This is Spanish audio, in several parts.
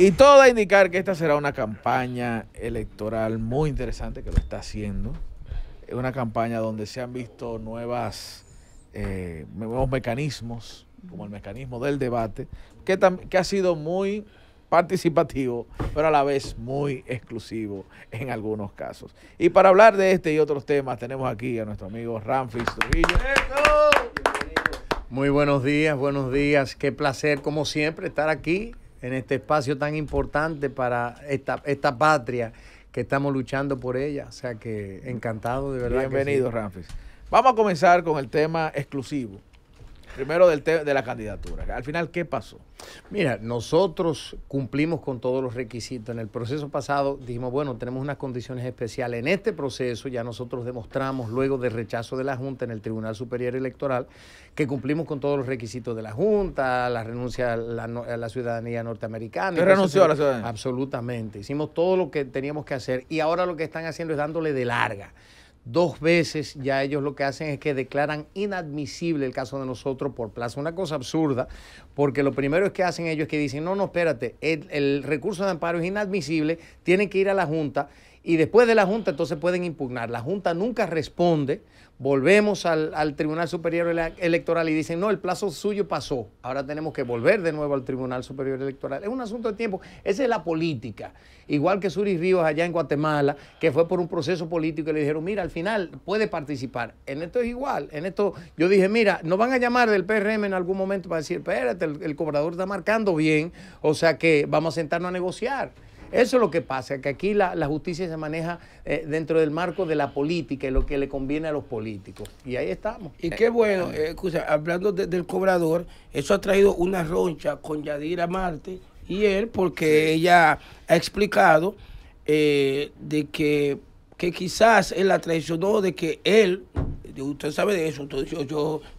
Y todo a indicar que esta será una campaña electoral muy interesante que lo está haciendo. Es una campaña donde se han visto nuevas, eh, nuevos mecanismos, como el mecanismo del debate, que, que ha sido muy participativo, pero a la vez muy exclusivo en algunos casos. Y para hablar de este y otros temas, tenemos aquí a nuestro amigo Ramfis Trujillo. Muy buenos días, buenos días. Qué placer, como siempre, estar aquí en este espacio tan importante para esta, esta patria que estamos luchando por ella. O sea que encantado de verdad. Bienvenido, Ramfis. Vamos a comenzar con el tema exclusivo Primero de la candidatura. Al final, ¿qué pasó? Mira, nosotros cumplimos con todos los requisitos. En el proceso pasado dijimos, bueno, tenemos unas condiciones especiales. En este proceso ya nosotros demostramos, luego del rechazo de la Junta en el Tribunal Superior Electoral, que cumplimos con todos los requisitos de la Junta, la renuncia a la, ciudadanía norteamericana. renunció a la ciudadanía? Absolutamente. Hicimos todo lo que teníamos que hacer y ahora lo que están haciendo es dándole de larga dos veces, ya ellos lo que hacen es que declaran inadmisible el caso de nosotros por plazo. Una cosa absurda, porque lo primero es que hacen ellos es que dicen, no, no, espérate, el, el recurso de amparo es inadmisible, tienen que ir a la Junta y después de la Junta entonces pueden impugnar. La Junta nunca responde, volvemos al, Tribunal Superior Electoral y dicen, no, el plazo suyo pasó, ahora tenemos que volver de nuevo al Tribunal Superior Electoral. Es un asunto de tiempo, esa es la política. Igual que Suri Ríos allá en Guatemala, que fue por un proceso político y le dijeron, mira, al final puede participar. En esto es igual, en esto yo dije, mira, nos van a llamar del PRM en algún momento para decir, espérate, el cobrador está marcando bien, o sea que vamos a sentarnos a negociar. Eso es lo que pasa, que aquí la, justicia se maneja eh, dentro del marco de la política y lo que le conviene a los políticos. Y ahí estamos. Y qué bueno, eh, hablando del cobrador, eso ha traído una roncha con Yadira Marte y él, porque ella ha explicado eh, de que, quizás él la traicionó, de que él usted sabe de eso. Entonces yo,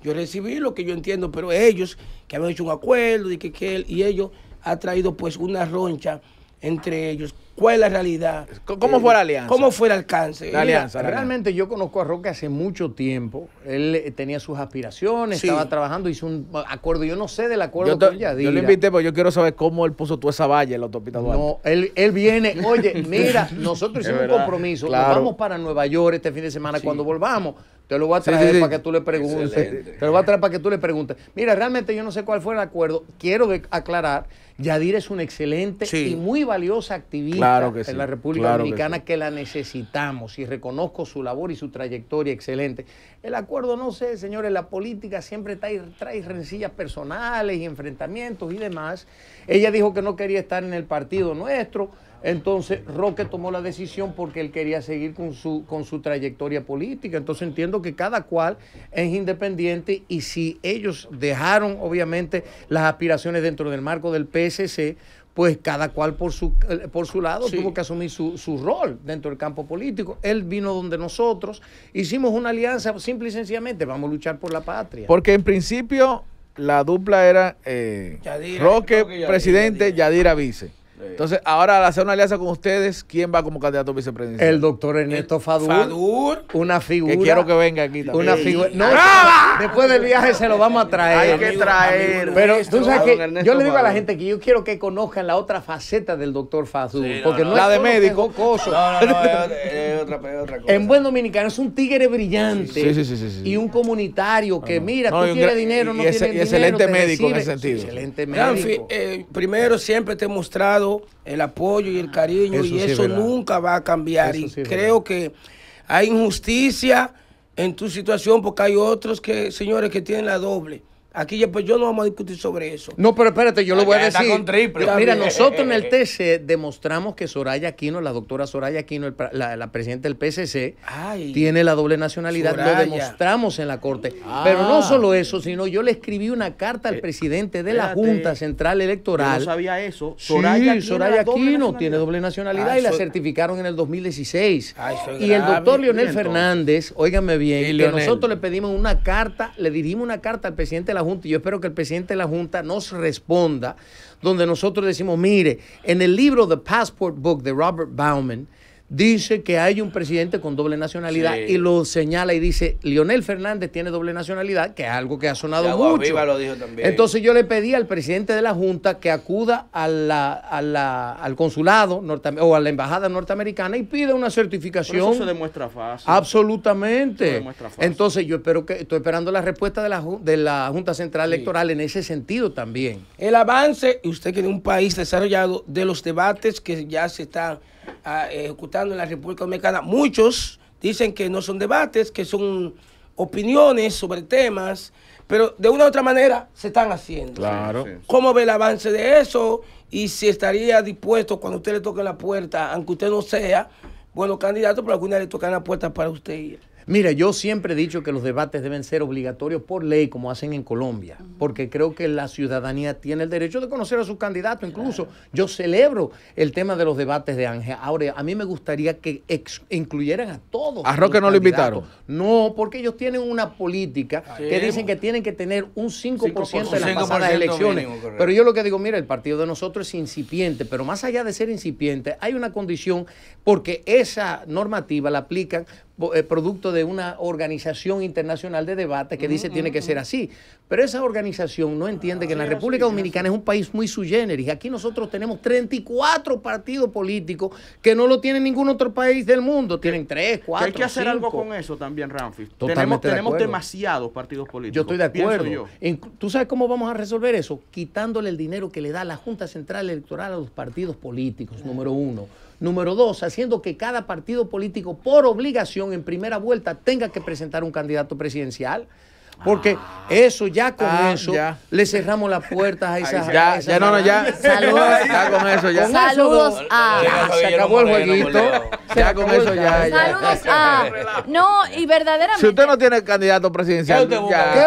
yo, recibí lo que yo entiendo, pero ellos que habían hecho un acuerdo y que, él y ellos ha traído pues una roncha entre ellos? ¿Cuál es la realidad? ¿Cómo fue la alianza? ¿Cómo fue el alcance? alianza. realmente yo conozco a Roque hace mucho tiempo. Él eh, tenía sus aspiraciones, estaba trabajando, hizo un acuerdo. Yo no sé del acuerdo yo con Yo lo invité, pero yo quiero saber cómo él puso tú esa valla en la autopista No, él, él viene, oye, mira, nosotros hicimos un compromiso. vamos para Nueva York este fin de semana. Cuando volvamos, te lo voy a traer para que tú le preguntes. Te lo voy a traer para que tú le preguntes. Mira, realmente yo no sé cuál fue el acuerdo. Quiero aclarar, Yadir es un excelente y muy valiosa activista en la República Dominicana que, la necesitamos y reconozco su labor y su trayectoria excelente. El acuerdo, no sé, señores, la política siempre trae rencillas personales y enfrentamientos y demás. Ella dijo que no quería estar en el partido nuestro entonces, Roque tomó la decisión porque él quería seguir con su, con su trayectoria política. Entonces, entiendo que cada cual es independiente y si ellos dejaron, obviamente, las aspiraciones dentro del marco del PSC, pues cada cual por su, eh, por su lado tuvo que asumir su, rol dentro del campo político. Él vino donde nosotros, hicimos una alianza, simple y sencillamente, vamos a luchar por la patria. Porque en principio la dupla era eh, Roque, presidente, Yadira vice. Entonces, ahora al hacer una alianza con ustedes, ¿quién va como candidato a vicepresidente? El doctor Ernesto Fadur. Fadur. Una figura. Que quiero que venga aquí también. Una figura. después del viaje se lo vamos a traer. Hay que traer. Pero tú sabes que yo le digo a la gente que yo quiero que conozcan la otra faceta del doctor Fadur. porque la de médico. No, no, no, es otra, cosa. En buen dominicano es un tigre brillante. Sí, sí, sí y un comunitario que, mira, tú quieres dinero, no y dinero. Excelente médico en ese sentido. Excelente médico. Eh, primero, siempre te he mostrado el apoyo y el ah. cariño, y eso nunca va a cambiar. y creo que hay injusticia en tu situación porque hay otros que, señores, que tienen la doble. Aquí pues yo no vamos a discutir sobre eso. No, pero espérate, yo lo voy a decir. mira, nosotros en el TC demostramos que Soraya Aquino, la doctora Soraya Aquino, la, la, presidenta del PCC tiene la doble nacionalidad. Lo demostramos en la Corte. pero no ah. solo eso, sino yo le escribí una carta al eh, presidente de la Junta Central Electoral. Yo sabía eso. Soraya Aquino, tiene doble nacionalidad ah, y la certificaron en el 2016. y el doctor Leonel Fernández, óigame bien, que nosotros le pedimos una carta, le dirigimos una carta al presidente de la Junta, yo espero que el presidente de la Junta nos responda, donde nosotros decimos, mire, en el libro The Passport Book de Robert Bauman, dice que hay un presidente con doble nacionalidad y lo señala y dice, Lionel Fernández tiene doble nacionalidad, que es algo que ha sonado mucho. Entonces yo le pedí al presidente de la Junta que acuda a al consulado o a la embajada norteamericana y pida una certificación. eso se demuestra fácil. Absolutamente. Entonces yo espero que estoy esperando la respuesta de la, de la Junta Central Electoral en ese sentido también. El avance, Y usted que en un país desarrollado, de los debates que ya se están ejecutando en la República Dominicana. Muchos dicen que no son debates, que son opiniones sobre temas, pero de una u otra manera se están haciendo. Claro. ¿Cómo ve el avance de eso? Y si estaría dispuesto cuando usted le toque la puerta, aunque usted no sea bueno candidato, pero alguna le tocan la puerta para usted ir. Mira, yo siempre he dicho que los debates deben ser obligatorios por ley, como hacen en Colombia, porque creo que la ciudadanía tiene el derecho de conocer a sus candidatos. Incluso yo celebro el tema de los debates de Ángel. Ahora, a mí me gustaría que incluyeran a todos. ¿A Roque no lo invitaron? No, porque ellos tienen una política ah, que dicen que tienen que tener un 5%, 5 las pasadas elecciones. pero yo lo que digo, mira, el partido de nosotros es incipiente, pero más allá de ser incipiente, hay una condición porque esa normativa la aplican eh, producto de una organización internacional de debate que dice tiene que ser así. Pero esa organización no entiende que la República Dominicana es un país muy sui generis. Aquí nosotros tenemos 34 partidos políticos que no lo tiene ningún otro país del mundo. Tienen 3, 4, Hay que hacer algo con eso también, Ramfis. Tenemos, demasiados partidos políticos. Yo estoy de acuerdo. ¿Tú sabes cómo vamos a resolver eso? Quitándole el dinero que le da la Junta Central Electoral a los partidos políticos, número uno. Número dos, haciendo que cada partido político por obligación en primera vuelta tenga que presentar un candidato presidencial. Porque eso, ya con ah, eso, le cerramos las puertas a esas. ya, ya, no, no, ya. Saludos. Ya con eso, ya. Saludos a. se acabó el jueguito. Ya con eso, ya. Saludos a. No, y verdaderamente. Si usted no tiene candidato presidencial, ¿qué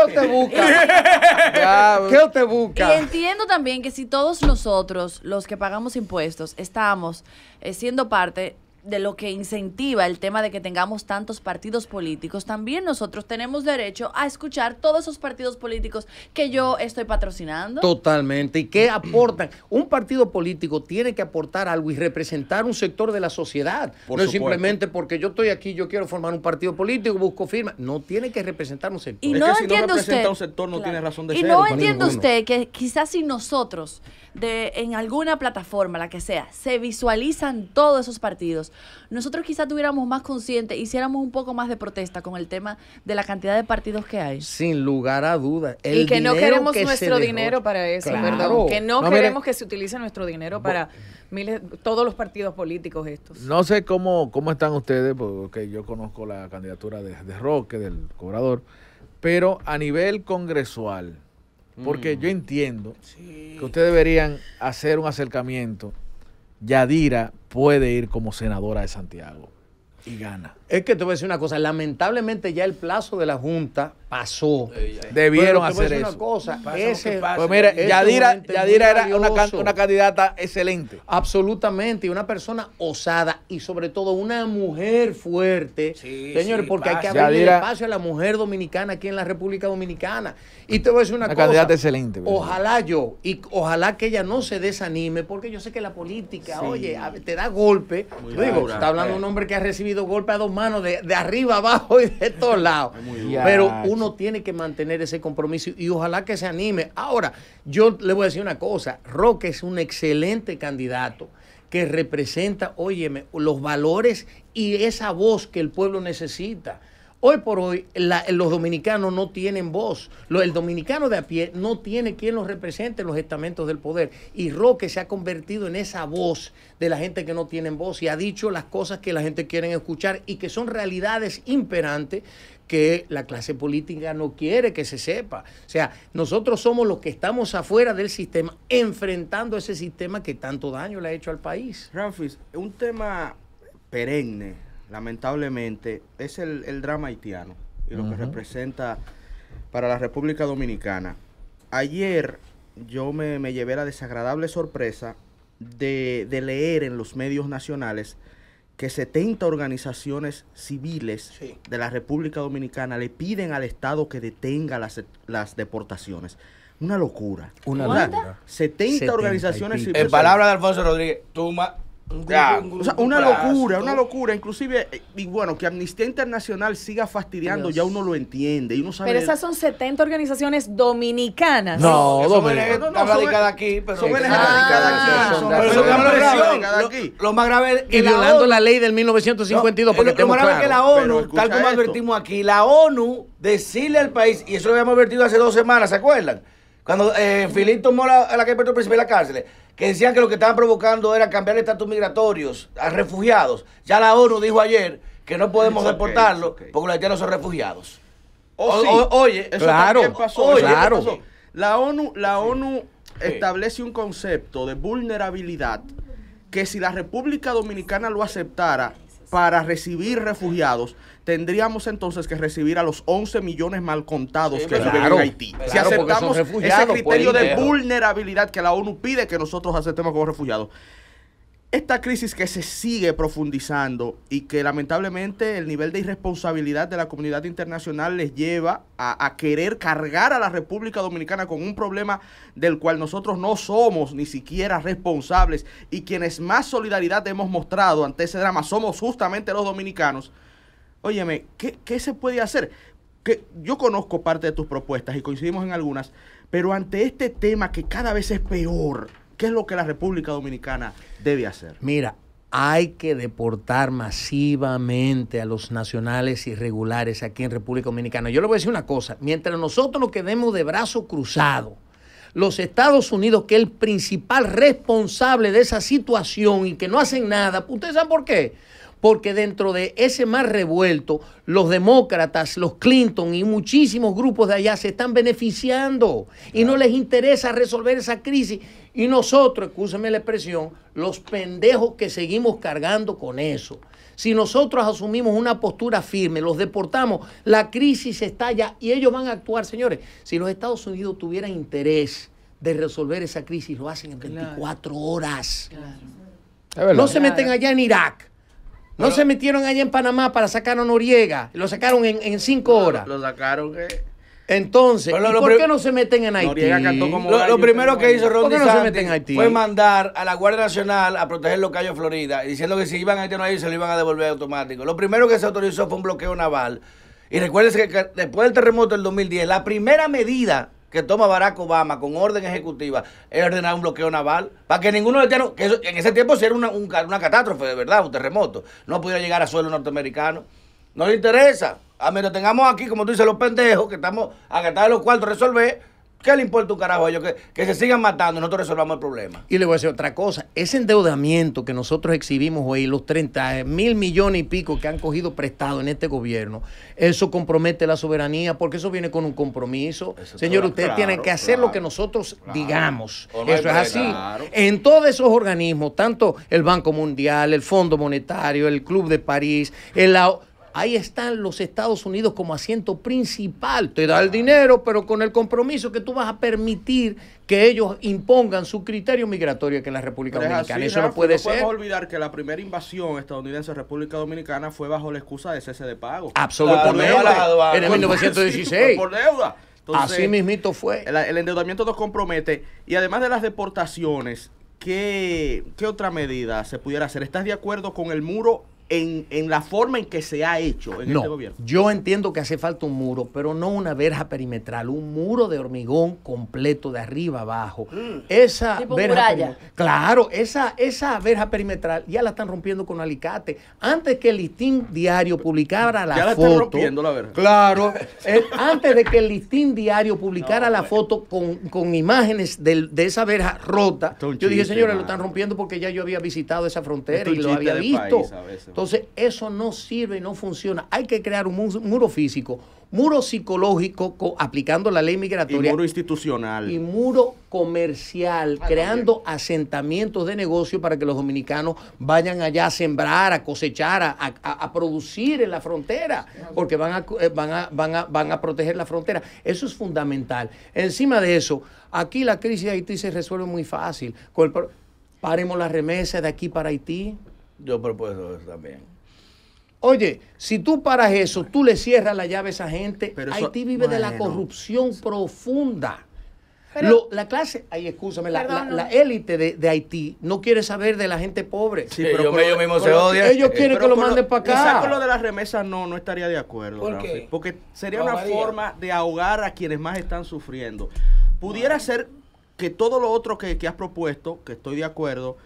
usted busca? ¿Qué usted busca? Y entiendo también que si todos nosotros, los que pagamos impuestos, estamos eh, siendo parte de lo que incentiva el tema de que tengamos tantos partidos políticos, también nosotros tenemos derecho a escuchar todos esos partidos políticos que yo estoy patrocinando. Totalmente. ¿Y qué aportan? Un partido político tiene que aportar algo y representar un sector de la sociedad. Por no es simplemente porque yo estoy aquí, yo quiero formar un partido político, busco firma. No tiene que representar un sector. no tiene razón de ser. Y no entiende usted que quizás si nosotros de en alguna plataforma, la que sea, se visualizan todos esos partidos, nosotros quizás tuviéramos más consciente, hiciéramos un poco más de protesta con el tema de la cantidad de partidos que hay. Sin lugar a dudas. Y que no queremos nuestro dinero para eso, Que no, queremos que se utilice nuestro dinero para miles, todos los partidos políticos estos. No sé cómo, cómo están ustedes, porque yo conozco la candidatura de, de Roque, del cobrador, pero a nivel congresual, porque mm. yo entiendo que ustedes deberían hacer un acercamiento Yadira puede ir como senadora de Santiago y gana. Es que te voy a decir una cosa, lamentablemente ya el plazo de la Junta pasó. Debieron hacer te voy a decir Una cosa, pues mire, este Yadira, era una, candidata excelente. Absolutamente, y una persona osada y sobre todo una mujer fuerte. Sí, Señor, porque hay que abrir espacio a la mujer dominicana aquí en la República Dominicana. Y te voy a decir una, una candidata excelente. Pues. Ojalá yo, y ojalá que ella no se desanime, porque yo sé que la política, oye, te da golpe. está hablando eh. un hombre que ha recibido golpe a dos manos de, de arriba abajo y de todos lados. Pero uno tiene que mantener ese compromiso y ojalá que se anime. Ahora, yo le voy a decir una cosa, Roque es un excelente candidato que representa, óyeme, los valores y esa voz que el pueblo necesita. Hoy por hoy los dominicanos no tienen voz. el dominicano de a pie no tiene quien los represente en los estamentos del poder. Y Roque se ha convertido en esa voz de la gente que no tiene voz y ha dicho las cosas que la gente quiere escuchar y que son realidades imperantes que la clase política no quiere que se sepa. O sea, nosotros somos los que estamos afuera del sistema enfrentando ese sistema que tanto daño le ha hecho al país. Ramfis, un tema perenne lamentablemente, es el, drama haitiano y lo que representa para la República Dominicana. Ayer yo me, llevé la desagradable sorpresa de, leer en los medios nacionales que 70 organizaciones civiles de la República Dominicana le piden al Estado que detenga las, deportaciones. Una locura. Una locura. 70, organizaciones civiles. En palabras de Alfonso Rodríguez, más una locura, una locura. Inclusive, eh, y bueno, que Amnistía Internacional siga fastidiando, ya uno lo entiende. Y uno sabe pero esas son 70 organizaciones dominicanas. No, dominicanas. No, no, aquí, pero son radicadas aquí. Lo más grave Y violando la ley del 1952. porque lo más grave que la ONU, tal como advertimos aquí, la ONU decirle al país, y eso lo habíamos advertido hace dos semanas, ¿se acuerdan? Cuando eh, tomó la, la que Principal de la cárcel, que decían que lo que estaban provocando era cambiar estatus migratorios a refugiados. Ya la ONU dijo ayer que no podemos deportarlos deportarlo porque los haitianos son refugiados. Oh, oye, eso claro, pasó, La ONU, la ONU establece un concepto de vulnerabilidad que si la República Dominicana lo aceptara para recibir refugiados, tendríamos entonces que recibir a los 11 millones mal contados que Haití. si aceptamos ese pues, criterio de vulnerabilidad que la ONU pide que nosotros aceptemos como refugiados. Esta crisis que se sigue profundizando y que lamentablemente el nivel de irresponsabilidad de la comunidad internacional les lleva a, querer cargar a la República Dominicana con un problema del cual nosotros no somos ni siquiera responsables y quienes más solidaridad hemos mostrado ante ese drama somos justamente los dominicanos óyeme, ¿qué, se puede hacer? Que yo conozco parte de tus propuestas y coincidimos en algunas, pero ante este tema que cada vez es peor, ¿qué es lo que la República Dominicana debe hacer? Mira, hay que deportar masivamente a los nacionales irregulares aquí en República Dominicana. Yo le voy a decir una cosa, mientras nosotros nos quedemos de brazos cruzados, los Estados Unidos, que es el principal responsable de esa situación y que no hacen nada, ¿ustedes saben por qué? porque dentro de ese mar revuelto, los demócratas, los Clinton y muchísimos grupos de allá se están beneficiando y no les interesa resolver esa crisis. Y nosotros, escúcheme la expresión, los pendejos que seguimos cargando con eso. Si nosotros asumimos una postura firme, los deportamos, la crisis estalla y ellos van a actuar, señores. Si los Estados Unidos tuvieran interés de resolver esa crisis, lo hacen en 24 horas. No se meten allá en Irak no se metieron allá en Panamá para sacar a Noriega. Lo sacaron en, cinco horas. Lo, sacaron, eh. Entonces, ¿por qué no se meten en Haití? Como lo, lo, primero que hizo Ron fue mandar a la Guardia Nacional a proteger los callos Florida, diciendo que si iban a Haití no ahí se lo iban a devolver automático. Lo primero que se autorizó fue un bloqueo naval. Y recuérdense que después del terremoto del 2010, la primera medida que toma Barack Obama con orden ejecutiva es ordenar un bloqueo naval para que ninguno de los que en ese tiempo si era una, catástrofe de verdad, un terremoto, no pudiera llegar a suelo norteamericano. No le interesa. A menos tengamos aquí, como tú dices, los pendejos que estamos agatados los cuartos resolver ¿Qué le importa un carajo a ellos? Que, se sigan matando y nosotros resolvamos el problema. Y le voy a decir otra cosa. Ese endeudamiento que nosotros exhibimos hoy, los 30 eh, mil millones y pico que han cogido prestado en este gobierno, eso compromete la soberanía porque eso viene con un compromiso. Señor, ustedes tiene tienen que hacer lo que nosotros digamos. eso es así. En todos esos organismos, tanto el Banco Mundial, el Fondo Monetario, el Club de París, el... Ahí están los Estados Unidos como asiento principal. Te da el dinero, pero con el compromiso que tú vas a permitir que ellos impongan su criterio migratorio que en la República Dominicana. Eso no puede ser. No podemos olvidar que la primera invasión estadounidense a República Dominicana fue bajo la excusa de cese de pago. Absolutamente. en 1916. Por deuda. Así mismito fue. El, endeudamiento nos compromete. Y además de las deportaciones, ¿qué, ¿qué otra medida se pudiera hacer? ¿Estás de acuerdo con el muro en, en, la forma en que se ha hecho este gobierno. Yo entiendo que hace falta un muro, pero no una verja perimetral, un muro de hormigón completo de arriba abajo. Mm. Esa verja Claro, esa, esa verja perimetral ya la están rompiendo con alicate. Antes que el listín diario publicara la, foto. Claro. Eh, antes de que el listín diario publicara la pues. foto con, con imágenes de, esa verja rota, yo dije, señores, lo están rompiendo porque ya yo había visitado esa frontera y lo había visto. Entonces, eso no sirve y no funciona. Hay que crear un muro físico, muro psicológico aplicando la ley migratoria. Y muro institucional. Y muro comercial, ah, creando asentamientos de negocio para que los dominicanos vayan allá a sembrar, a cosechar, a, producir en la frontera, porque van a, eh, van, a, van, a, van a proteger la frontera. Eso es fundamental. Encima de eso, aquí la crisis de Haití se resuelve muy fácil. paremos las remesas de aquí para Haití. Yo propuesto eso también. Oye, si tú paras eso, tú le cierras la llave a esa gente. Haití vive de la corrupción profunda. la clase, ay, escúchame, la, élite de, Haití no quiere saber de la gente pobre. Sí, ellos, mismos se odian. Ellos eh, quieren que lo manden para acá. Quizás lo de las remesas no, no estaría de acuerdo. ¿Por Porque sería una forma de ahogar a quienes más están sufriendo. Pudiera ser que todo lo otro que, que has propuesto, que estoy de acuerdo,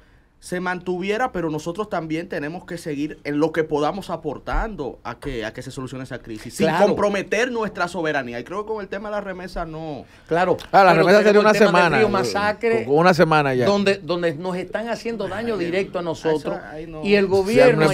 se mantuviera, pero nosotros también tenemos que seguir en lo que podamos aportando a que, a que se solucione esa crisis, sin comprometer nuestra soberanía. Y creo que con el tema de la remesa no. Claro, ah, la remesa sería una semana. una semana ya. Donde, donde nos están haciendo daño directo a ah, nosotros. y el gobierno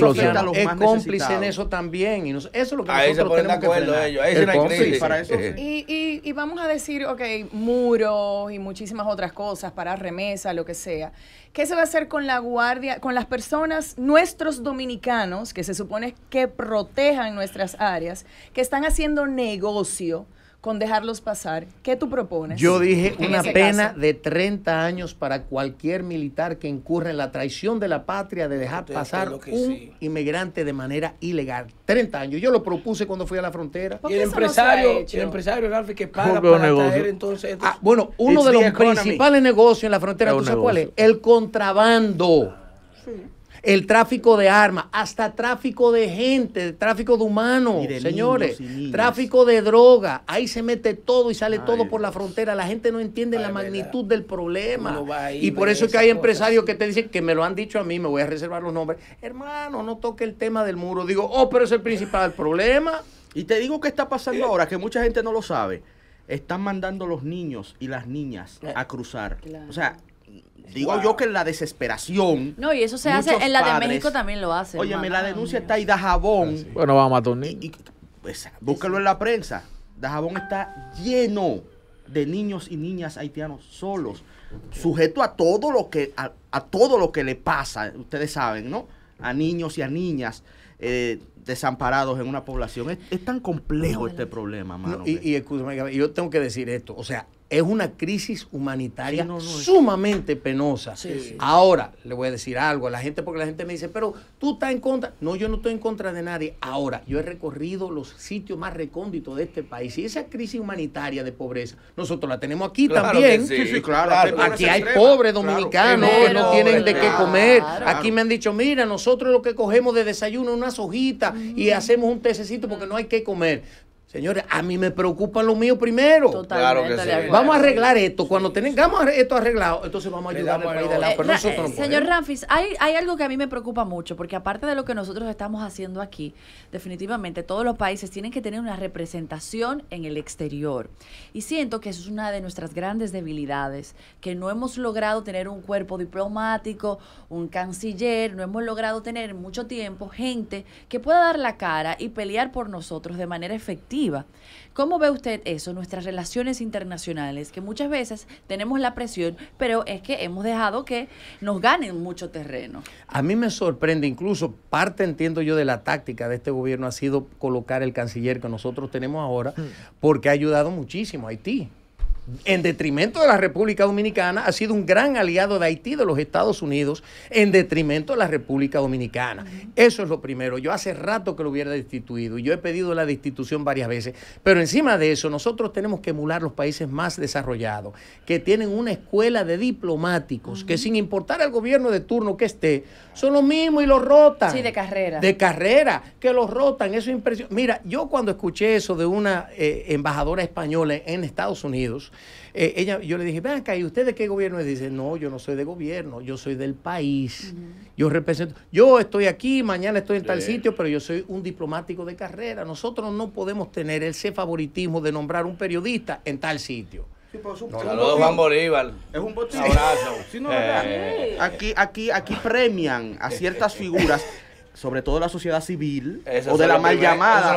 es cómplice en eso también. Y eso es lo que nosotros tenemos que ellos. eso, y, y, y vamos a decir, ok, muros y muchísimas otras cosas para remesa, lo que sea. ¿Qué se va a hacer con la guardia, con las personas, nuestros dominicanos, que se supone que protejan nuestras áreas, que están haciendo negocio? con dejarlos pasar. ¿Qué tú propones? Yo dije una pena de 30 años para cualquier militar que incurra en la traición de la patria de dejar pasar un inmigrante de manera ilegal. 30 años. Yo lo propuse cuando fui a la frontera. y el empresario, el empresario que paga para traer entonces, ah, bueno, uno de los principales negocios en la frontera, ¿tú sabes cuál es? El contrabando. Sí el tráfico de armas, hasta tráfico de gente, tráfico de humanos, señores, tráfico de droga. Ahí se mete todo y sale todo por la frontera. La gente no entiende la magnitud del problema. y por eso es que hay empresarios que te dicen que me lo han dicho a mí, me voy a reservar los nombres. Hermano, no toque el tema del muro. Digo, oh, pero es el principal problema. Y te digo qué está pasando ahora, que mucha gente no lo sabe. Están mandando los niños y las niñas a cruzar. O sea, digo yo que la desesperación. No, y eso se hace, en la de México también lo hace Oye, la denuncia está ahí, da ah, Bueno, vamos a dormir Y, búsquelo en la prensa. Dajabón está lleno de niños y niñas haitianos solos, sujeto a todo lo que a, todo lo que le pasa, ustedes saben, ¿no? A niños y a niñas eh, desamparados en una población. Es, tan complejo este problema, mano. y, y, yo tengo que decir esto, o sea, es una crisis humanitaria sumamente penosa. Ahora, le voy a decir algo a la gente, porque la gente me dice, pero tú estás en contra. No, yo no estoy en contra de nadie. Ahora, yo he recorrido los sitios más recónditos de este país. Y esa crisis humanitaria de pobreza, nosotros la tenemos aquí Sí, también. Claro, aquí hay pobres dominicanos que no tienen de qué comer. Aquí me han dicho, mira, nosotros lo que cogemos de desayuno es unas hojitas y hacemos un tececito porque no hay qué comer. Señores, a mí me preocupa lo mío primero. Claro que sí. Vamos a arreglar esto. Cuando tengamos esto arreglado, entonces vamos a ayudar al país de lado. Eh, señor Ramfis, hay, algo que a mí me preocupa mucho, porque aparte de lo que nosotros estamos haciendo aquí, definitivamente todos los países tienen que tener una representación en el exterior. Y siento que eso es una de nuestras grandes debilidades, que no hemos logrado tener un cuerpo diplomático, un canciller, no hemos logrado tener en mucho tiempo gente que pueda dar la cara y pelear por nosotros de manera efectiva ¿Cómo ve usted eso, nuestras relaciones internacionales, que muchas veces tenemos la presión, pero es que hemos dejado que nos ganen mucho terreno? A mí me sorprende, incluso parte entiendo yo de la táctica de este gobierno ha sido colocar el canciller que nosotros tenemos ahora, hmm. porque ha ayudado muchísimo a Haití en detrimento de la República Dominicana, ha sido un gran aliado de Haití, de los Estados Unidos, en detrimento de la República Dominicana. Eso es lo primero. Yo hace rato que lo hubiera destituido y yo he pedido la destitución varias veces, pero encima de eso nosotros tenemos que emular los países más desarrollados, que tienen una escuela de diplomáticos, que sin importar al gobierno de turno que esté, son los mismos y los rotan. Sí, de carrera. De carrera, que los rotan. Eso es impresionante. Mira, yo cuando escuché eso de una eh, embajadora española en Estados Unidos, eh, ella, yo le dije, ven acá, ¿y usted de qué gobierno es? Dice, no, yo no soy de gobierno, yo soy del país. Yo represento, yo estoy aquí, mañana estoy en tal sitio, pero yo soy un diplomático de carrera. Nosotros no podemos tener ese favoritismo de nombrar un periodista en tal sitio. Sí, saludos Juan Bolívar. Es un botín. Abrazo. Eh. Aquí, aquí, aquí premian a ciertas figuras sobre todo la sociedad civil o de la mal llamada.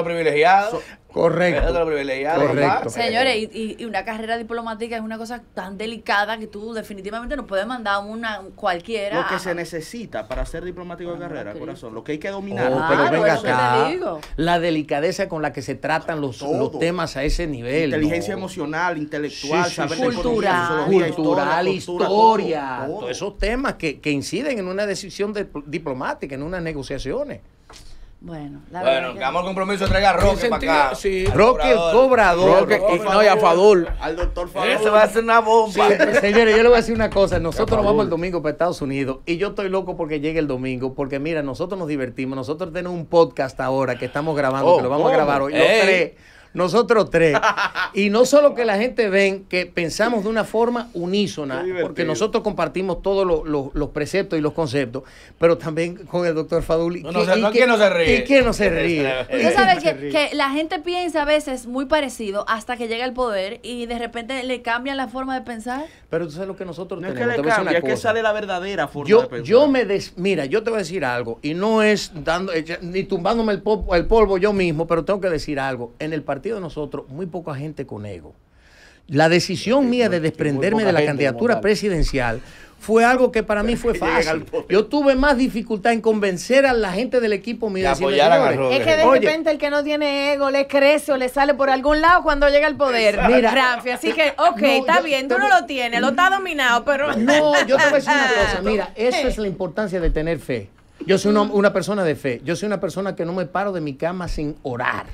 Eso Correcto. Señores, y, una carrera diplomática es una cosa tan delicada que tú definitivamente no puedes mandar una cualquiera. Lo que se necesita para ser diplomático de carrera, corazón, lo que hay que dominar. La delicadeza con la que se tratan los, temas a ese nivel. Inteligencia emocional, intelectual, saber cultural, historia. esos temas que, inciden en una decisión de, diplomática, en unas negociaciones. Bueno, la bueno, que vamos al compromiso de traer a Roque para acá. Sí. Roque el cobrador. Roque, no, y a Fadul. Al doctor Fadul. Se va a ser una bomba. señores, yo le voy a decir una cosa. Nosotros nos vamos el domingo para Estados Unidos y yo estoy loco porque llegue el domingo. Porque mira, nosotros nos divertimos. Nosotros tenemos un podcast ahora que estamos grabando, oh, que lo vamos a grabar hoy. Los tres nosotros tres. Y no solo que la gente ven que pensamos de una forma unísona, porque nosotros compartimos todos los, preceptos y los conceptos, pero también con el doctor Faduli. y, que, no se ríe. Y que no se ríe. que, la gente piensa a veces muy parecido hasta que llega el poder y de repente le cambian la forma de pensar. Pero tú sabes lo que nosotros tenemos. Es que sale la verdadera forma yo, de pensar. Yo me des, mira, yo te voy a decir algo, y no es dando, ni tumbándome el, polvo, el polvo yo mismo, pero tengo que decir algo. En el partido de nosotros, muy poca gente con ego. La decisión mía de desprenderme de la candidatura presidencial fue algo que para mí fue fácil. Yo tuve más dificultad en convencer a la gente del equipo mío. Es que de repente el que no tiene ego le crece o le sale por algún lado cuando llega al poder. Mira, así que, ok, está bien, tú no lo tienes, lo está dominado, pero... No, yo te voy a decir una cosa, mira, eso es la importancia de tener fe. Yo soy una, persona de fe. Yo soy una persona que no me paro de mi cama sin orar.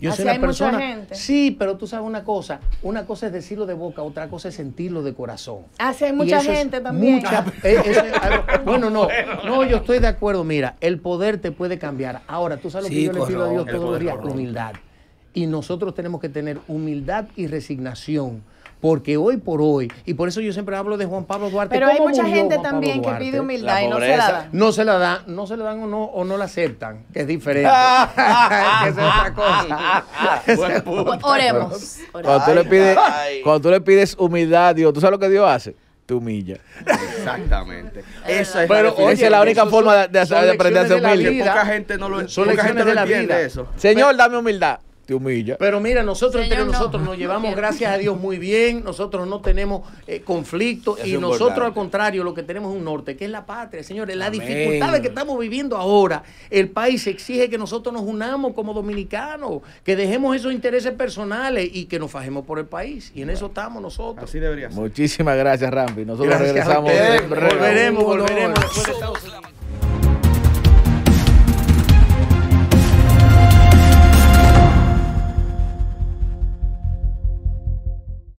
Yo Así hay Mucha gente. Sí, pero tú sabes una cosa. Una cosa es decirlo de boca, otra cosa es sentirlo de corazón. Así hay mucha gente también. Eh, bueno, no. No, yo estoy de acuerdo. Mira, el poder te puede cambiar. Ahora, tú sabes lo que yo le pido a Dios todos los días: humildad. Y nosotros tenemos que tener humildad y resignación porque hoy por hoy, y por eso yo siempre hablo de Juan Pablo Duarte. Pero hay mucha gente también que pide humildad y no se la dan. No se la dan, no se la dan o no, o no la aceptan, que es diferente. cosa. Oremos. Cuando tú, le pides, cuando tú le pides humildad, Dios, ¿tú sabes lo que Dios hace? te humilla. Exactamente. Esa es, Pero, la, es la única forma de, aprender a ser humilde. Poca gente no lo, gente entiende vida. eso. Señor, dame humildad te humilla. Pero mira, nosotros nosotros nos llevamos, gracias a Dios, muy bien. Nosotros no tenemos eh, conflictos y nosotros, al contrario, lo que tenemos es un norte, que es la patria. Señores, La dificultad que estamos viviendo ahora, el país exige que nosotros nos unamos como dominicanos, que dejemos esos intereses personales y que nos fajemos por el país. Y en eso estamos nosotros. Así debería ser. Muchísimas gracias, Rampi. Nosotros regresamos. Volveremos, volveremos. volveremos.